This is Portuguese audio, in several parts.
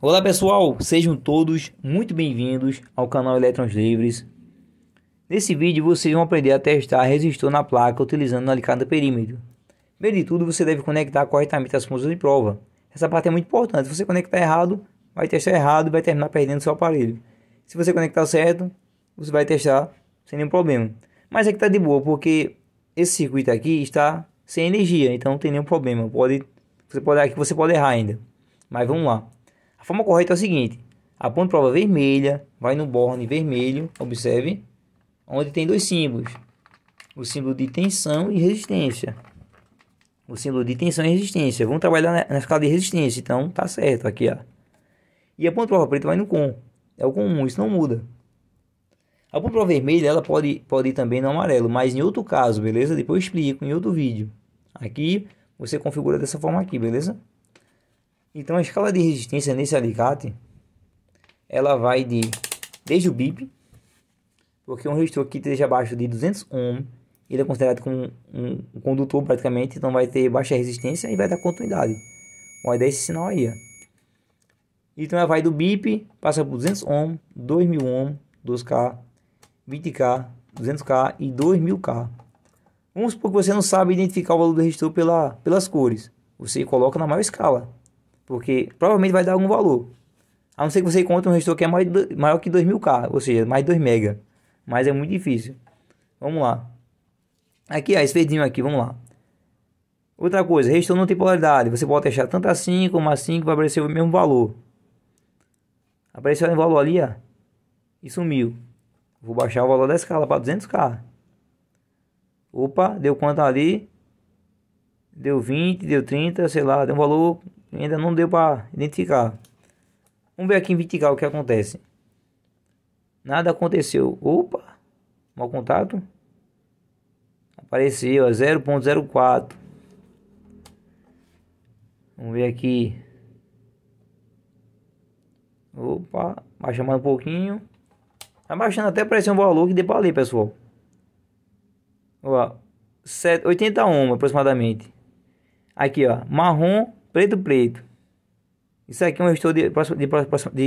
Olá pessoal, sejam todos muito bem-vindos ao canal Elétrons Livres. Nesse vídeo vocês vão aprender a testar resistor na placa utilizando o alicate perímetro. Primeiro de tudo você deve conectar corretamente as pontas de prova. Essa parte é muito importante, se você conectar errado, vai testar errado e vai terminar perdendo seu aparelho. Se você conectar certo, você vai testar sem nenhum problema. Mas é que está de boa, porque esse circuito aqui está sem energia, então não tem nenhum problema. Pode, você, pode, aqui você pode errar ainda. Mas vamos lá. A forma correta é a seguinte: aponta para prova vermelha, vai no borne vermelho, observe, onde tem dois símbolos: o símbolo de tensão e resistência. O símbolo de tensão e resistência. Vamos trabalhar na, escala de resistência, então tá certo aqui, ó. E a ponta prova preta vai no com. É o comum, isso não muda. A ponta prova vermelha, ela pode, pode ir também no amarelo, mas em outro caso, beleza? Depois eu explico em outro vídeo. Aqui, você configura dessa forma aqui, beleza? Então a escala de resistência nesse alicate, ela vai de desde o bip, porque um resistor que esteja abaixo de 200 ohm, ele é considerado como um, um condutor praticamente, então vai ter baixa resistência e vai dar continuidade. Vai dar esse sinal aí, ó. Então ela vai do bip, passa por 200 ohm, 2000 ohm, 2K, 20K, 200K e 2000K. Vamos supor que você não sabe identificar o valor do resistor pela, pelas cores. Você coloca na maior escala. Porque provavelmente vai dar algum valor. A não ser que você encontre um restor que é maior, maior que 2000K, ou seja, mais 2 mega. Mas é muito difícil. Vamos lá. Aqui, ó, esse verdinho aqui, vamos lá. Outra coisa, restor não tem polaridade. Você pode deixar tanto assim como assim que vai aparecer o mesmo valor. Apareceu um valor ali, ó. E sumiu. Vou baixar o valor da escala para 200k. Opa, deu quanto ali? Deu 20, deu 30, sei lá, deu um valor Ainda não deu para identificar. Vamos ver aqui investigar o que acontece. Nada aconteceu. Opa! Mau contato. Apareceu é a 0.04. Vamos ver aqui. Opa, baixa mais um pouquinho. Abaixando tá até aparecer um valor que deu para ler, pessoal. Ó, 81 aproximadamente. Aqui, ó, marrom preto preto. Isso aqui é um resistor de, de,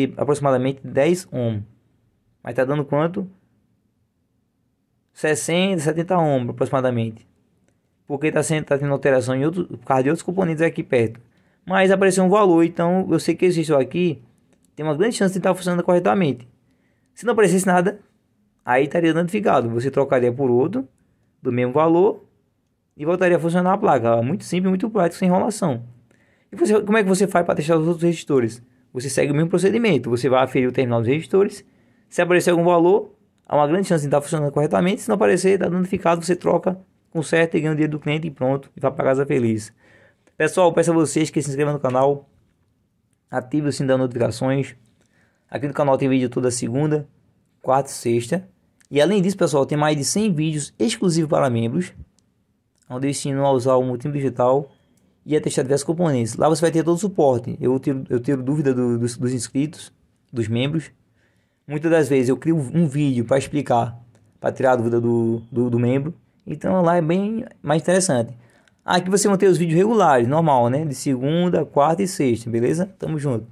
de aproximadamente 10 ohm. Mas tá dando quanto? 60, 70 ohm aproximadamente. Porque está tá tendo alteração em outro, por causa de outros componentes aqui perto. Mas apareceu um valor, então eu sei que esse restor aqui tem uma grande chance de estar tá funcionando corretamente. Se não aparecesse nada, aí estaria danificado. Você trocaria por outro do mesmo valor e voltaria a funcionar a placa. Muito simples, muito prático, sem enrolação. E você, como é que você faz para testar os outros resistores? Você segue o mesmo procedimento. Você vai aferir o terminal dos resistores. Se aparecer algum valor, há uma grande chance de estar funcionando corretamente. Se não aparecer, está danificado, você troca, conserta e ganha o dinheiro do cliente e pronto. E vai para casa feliz. Pessoal, peço a vocês que se inscrevam no canal. Ative o sininho das notificações. Aqui no canal tem vídeo toda segunda, quarta e sexta. E além disso, pessoal, tem mais de 100 vídeos exclusivos para membros, onde eu ensino a usar o multímetro digital e atestar diversos componentes. Lá você vai ter todo o suporte. Eu tiro, eu tiro dúvida do, dos, dos inscritos, dos membros. Muitas das vezes eu crio um vídeo para explicar, para tirar a dúvida do, do, do, membro. Então lá é bem mais interessante. Aqui você mantém os vídeos regulares, normal, né? De segunda, quarta e sexta, beleza? Tamo junto.